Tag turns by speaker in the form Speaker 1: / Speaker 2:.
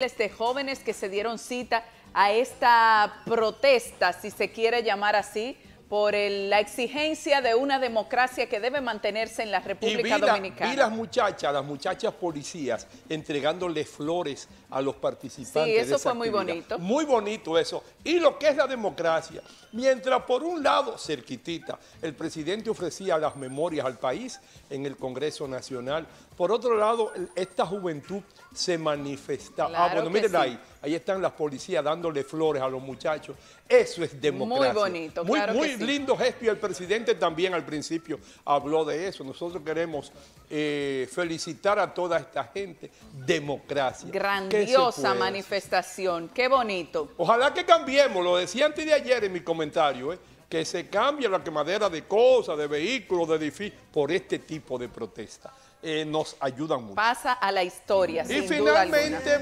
Speaker 1: de este, jóvenes que se dieron cita a esta protesta, si se quiere llamar así, por la exigencia de una democracia que debe mantenerse en la República
Speaker 2: Dominicana. Y las muchachas, las muchachas policías entregándole flores a los participantes. Sí, eso fue muy bonito. Muy bonito eso. Y lo que es la democracia. Mientras por un lado, cerquitita, el presidente ofrecía las memorias al país en el Congreso Nacional, por otro lado, esta juventud se manifestaba. ah, bueno, miren ahí. Ahí están las policías dándole flores a los muchachos. Eso es democracia. Muy bonito, muy, claro lindo gesto el presidente también al principio habló de eso. Nosotros queremos eh, felicitar a toda esta gente. Democracia. Grandiosa
Speaker 3: manifestación, qué bonito.
Speaker 2: Ojalá que cambiemos, lo decía antes de ayer en mi comentario, eh, que se cambie la quemadera de cosas, de vehículos, de edificios, por este tipo de protesta. Eh, nos ayudan mucho.
Speaker 1: Pasa a la historia, y finalmente,